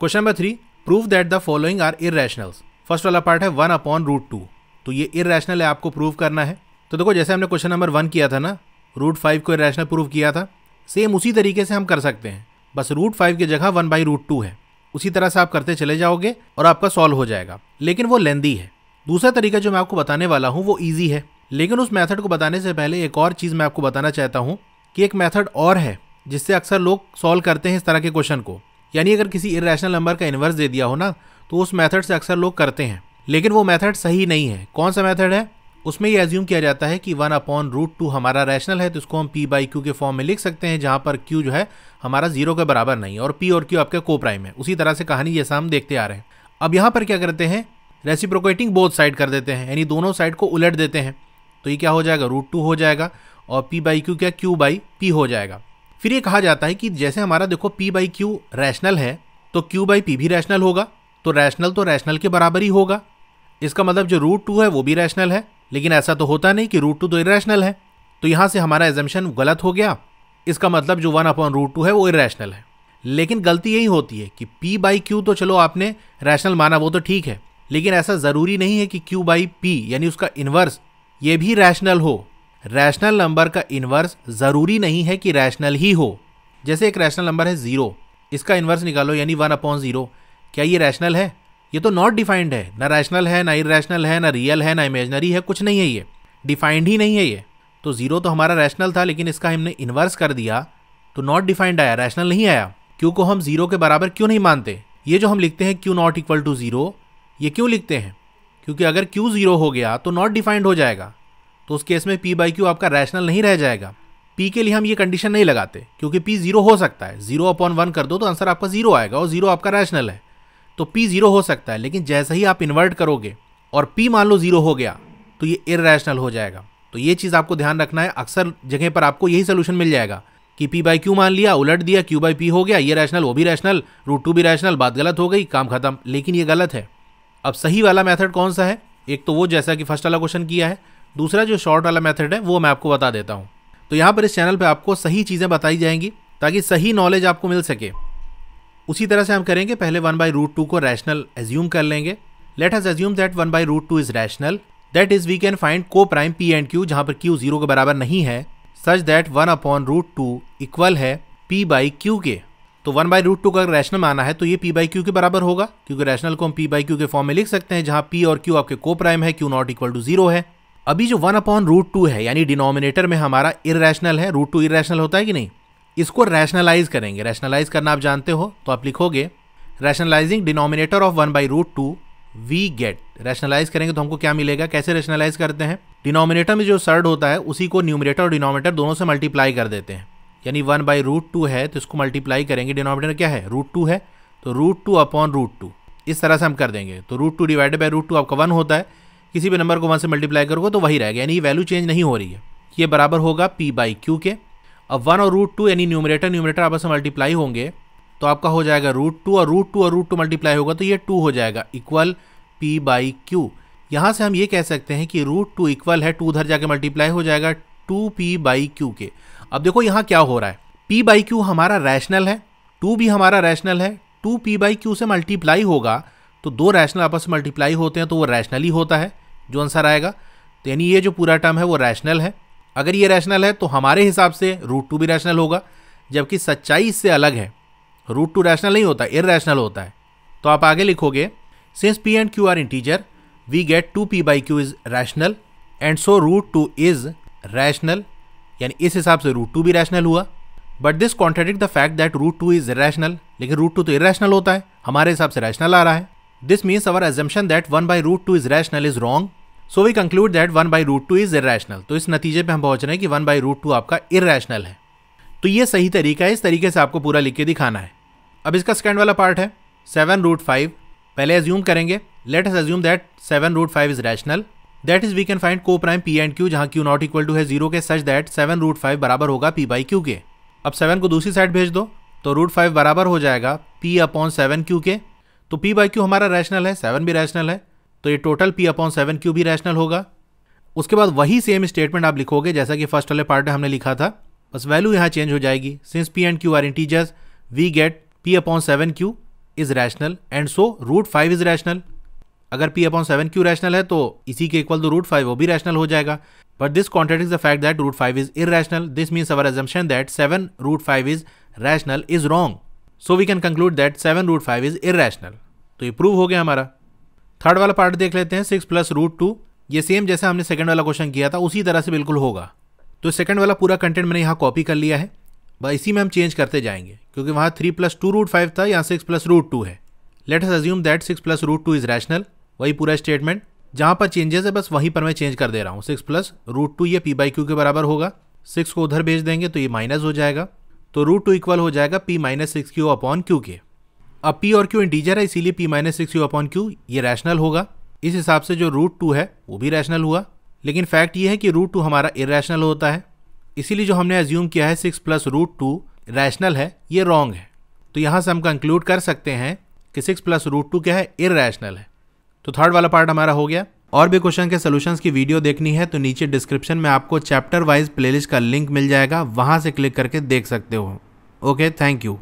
question number three prove that the following are irrationals first वाला part है one upon root two तो ये irrational है आपको प्रूव करना है तो देखो जैसे हमने क्वेश्चन नंबर वन किया था ना रूट फाइव को इरेशनल प्रूव किया था सेम उसी तरीके से हम कर सकते हैं बस रूट फाइव की जगह वन बाई रूट टू है उसी तरह से आप करते चले जाओगे और आपका सॉल्व हो जाएगा लेकिन वो लेंदी है दूसरा तरीका जो मैं आपको बताने वाला हूँ वो ईजी है लेकिन उस मेथड को बताने से पहले एक और चीज़ मैं आपको बताना चाहता हूँ कि एक मेथड और है जिससे अक्सर लोग सॉल्व करते हैं इस तरह के क्वेश्चन को यानी अगर किसी इरेशनल नंबर का इन्वर्स दे दिया हो ना तो उस मेथड से अक्सर लोग करते हैं लेकिन वो मेथड सही नहीं है कौन सा मेथड है उसमें ये एज्यूम किया जाता है कि वन अपॉन रूट टू हमारा रैशनल है तो इसको हम पी बाई क्यू के फॉर्म में लिख सकते हैं जहाँ पर क्यू जो है हमारा जीरो के बराबर नहीं और पी और क्यू आपके को प्राइम है उसी तरह से कहानी जैसा हम देखते आ रहे हैं अब यहाँ पर क्या करते हैं रेसिप्रोकेटिंग बोथ साइड कर देते हैं यानी दोनों साइड को उलट देते हैं तो ये क्या हो जाएगा रूट टू हो जाएगा और पी बाई क्यू क्या क्यू बाई पी हो जाएगा फिर ये कहा जाता है कि जैसे हमारा देखो पी बाई क्यू रैशनल है तो क्यू बाई पी भी रैशनल होगा तो रैशनल तो रैशनल के बराबर ही होगा इसका मतलब जो रूट टू है वो भी रैशनल है लेकिन ऐसा तो होता नहीं कि रूट टू तो इरेशनल है तो यहाँ से हमारा एजम्पन गलत हो गया इसका मतलब जो वन अपॉन रूट टू है वो इरेशनल है लेकिन गलती यही होती है कि पी बाई क्यू तो चलो आपने रैशनल माना वो तो ठीक है लेकिन ऐसा ज़रूरी नहीं है कि क्यू बाई पी यानी उसका इन्वर्स ये भी रैशनल हो रैशनल नंबर का इन्वर्स ज़रूरी नहीं है कि रैशनल ही हो जैसे एक रैशनल नंबर है ज़ीरो इसका इन्वर्स निकालो यानी वन अपॉन ज़ीरो क्या ये रैशनल है ये तो नॉट डिफाइंड है ना रैशनल है ना इरेशनल है ना रियल है ना इमेजनरी है कुछ नहीं है ये डिफाइंड ही नहीं है ये तो ज़ीरो तो हमारा रैशनल था लेकिन इसका हमने इन्वर्स कर दिया तो नॉट डिफाइंड आया रैशनल नहीं आया क्यों को हम ज़ीरो के बराबर क्यों नहीं मानते ये जो हम लिखते हैं Q not equal to zero ये क्यों लिखते हैं क्योंकि अगर क्यू ज़ीरो हो गया तो नॉट डिफाइंड हो जाएगा तो उस केस में पी बाई क्यू आपका रैशनल नहीं रह जाएगा पी के लिए हम ये कंडीशन नहीं लगाते क्योंकि पी जीरो हो सकता है जीरो अपॉन वन कर दो तो आंसर आपका जीरो आएगा और जीरो आपका रैशनल है तो पी जीरो हो सकता है लेकिन जैसे ही आप इन्वर्ट करोगे और पी मान लो जीरो हो गया तो ये इरेशनल हो जाएगा तो ये चीज़ आपको ध्यान रखना है अक्सर जगह पर आपको यही सोल्यूशन मिल जाएगा कि पी बाई क्यू मान लिया उलट दिया क्यू बाई पी हो गया ये रैशनल वो भी रैशनल रूट टू भी रैशनल बात गलत हो गई काम खत्म लेकिन ये गलत है अब सही वाला मेथड कौन सा है एक तो वो जैसा कि फर्स्ट वाला क्वेश्चन किया है दूसरा जो शॉर्ट वाला मेथड है वो मैं आपको बता देता हूँ तो यहाँ पर इस चैनल पर आपको सही चीज़ें बताई जाएंगी ताकि सही नॉलेज आपको मिल सके उसी तरह से हम करेंगे पहले वन बाई रूट टू को रैशनल एज्यूम कर लेंगे let us assume that one by root two is rational that is we can find coprime P and Q जहाँ पर क्यू जीरो के बराबर नहीं है such that one upon root two equal है P by Q के तो one by root two का रैशनल माना है तो ये पी बाई क्यू के बराबर होगा क्योंकि रैशनल को हम पी बाई क्यू के फॉर्म में लिख सकते हैं जहाँ पी और क्यू आपके को प्राइम है Q not equal to zero है अभी जो वन अपॉन रूट टू है यानी डिनोमिनेटर में हमारा इरेशनल है रूट टू इेशनल होता है कि नहीं इसको रैशनलाइज करेंगे रैशनलाइज करना आप जानते हो तो आप लिखोगे rationalising denominator of one by root two we get rationalise करेंगे तो हमको क्या मिलेगा कैसे रैशनलाइज करते हैं डिनोमिनेटर में जो सर्ड होता है उसी को न्यूमिनेटर और डिनोमिनेटर दोनों से मल्टीप्लाई कर देते हैं यानी वन बाई रूट टू है तो इसको मल्टीप्लाई करेंगे डिनोमिनेटर क्या है रूट टू है तो root two upon root two इस तरह से हम कर देंगे तो root two divided by root two आपका वन होता है किसी भी नंबर को वन से मल्टीप्लाई करोगे तो वही रहेगा यानी ये वैल्यू चेंज नहीं हो रही है ये बराबर होगा पी बाई क्यू के अब वन और रूट टू यानी न्यूमरेटर न्यूमरेटर आपस में मल्टीप्लाई होंगे तो आपका हो जाएगा रूट टू और रूट टू और रूट टू मल्टीप्लाई होगा तो ये टू हो जाएगा इक्वल पी बाई क्यू यहाँ से हम ये कह सकते हैं कि रूट टू इक्वल है टू उधर जाके मल्टीप्लाई हो जाएगा टू पी बाई क्यू के अब देखो यहाँ क्या हो रहा है पी बाई क्यू हमारा रैशनल है टू भी हमारा रैशनल है टू पी बाई क्यू से मल्टीप्लाई होगा तो दो रैशनल आपस में मल्टीप्लाई होते हैं तो वो रैशनल ही होता है जो आंसर आएगा तो यानी ये जो पूरा टर्म है वो रैशनल है अगर ये रैशनल है तो हमारे हिसाब से रूट टू भी रैशनल होगा जबकि सच्चाई इससे अलग है रूट टू रैशनल नहीं होता इर रैशनल होता है तो आप आगे लिखोगे since P and Q are integer we get two P by Q is rational and so root two is rational यानी इस हिसाब से रूट टू भी रैशनल हुआ but this contradict the fact that root two is rational लेकिन root two तो irrational होता है हमारे हिसाब से रैशनल आ रहा है this means our assumption that one by root two is rational is wrong so we conclude that one by root two is irrational तो इस नतीजे पर हम पहुंच रहे हैं कि वन बाई रूट टू आपका इरेशनल है तो ये सही तरीका है इस तरीके से आपको पूरा लिख के दिखाना है अब इसका सेकेंड वाला पार्ट है सेवन रूट फाइव पहले एज्यूम करेंगे let's assume that seven root five is rational that is we can find coprime P and Q जहाँ क्यू नॉट इक्वल टू है जीरो के such that seven root five बराबर होगा P by Q के अब seven को दूसरी side भेज दो तो रूट फाइव बराबर हो जाएगा पी अपॉन सेवन क्यू के तो पी बाई क्यू हमारा रैशनल है सेवन भी रैशनल है तो ये total P upon seven Q भी रैशनल होगा उसके बाद वही सेम स्टेटमेंट आप लिखोगे जैसा कि फर्स्ट वाले पार्ट में हमने लिखा था बस वैल्यू यहाँ चेंज हो जाएगी since P and Q are integers we get P upon seven Q is rational and so root five is rational अगर P upon seven Q rational है तो इसी के इक्वल तो रूट फाइव वो भी रैशनल हो जाएगा but this contradicts the fact that root five is irrational this means our assumption that seven root five is rational is wrong so we can conclude that seven root five is irrational तो ये prove हो गया हमारा third वाला part देख लेते हैं six plus root two ये सेम जैसे हमने सेकंड वाला क्वेश्चन किया था उसी तरह से बिल्कुल होगा तो सेकंड वाला पूरा कंटेंट मैंने यहाँ कॉपी कर लिया है बस इसी में हम चेंज करते जाएंगे क्योंकि वहाँ three plus two root five था यहाँ सिक्स प्लस रूट टू है let's assume that six plus root two is rational वही पूरा स्टेटमेंट जहाँ पर चेंजेस है बस वहीं पर मैं चेंज कर दे रहा हूँ सिक्स प्लस रूट टू ये पी बाई क्यू के बराबर होगा सिक्स को उधर भेज देंगे तो ये माइनस हो जाएगा तो रूट टू इक्वल हो जाएगा P minus six Q upon Q के अब पी और क्यू इंटीजर है इसीलिए P minus six Q upon Q ये रैशनल होगा इस हिसाब से जो रूट टू है वो भी रैशनल हुआ लेकिन फैक्ट ये है कि रूट टू हमारा इरेशनल होता है इसीलिए जो हमने एज्यूम किया है six plus root two rational है ये रॉन्ग है तो यहाँ से हम कंक्लूड कर सकते हैं कि सिक्स प्लस रूट टू क्या है इरेशनल है तो थर्ड वाला पार्ट हमारा हो गया और भी क्वेश्चन के सोल्यूशन की वीडियो देखनी है तो नीचे डिस्क्रिप्शन में आपको चैप्टर वाइज प्लेलिस्ट का लिंक मिल जाएगा वहाँ से क्लिक करके देख सकते हो ओके थैंक यू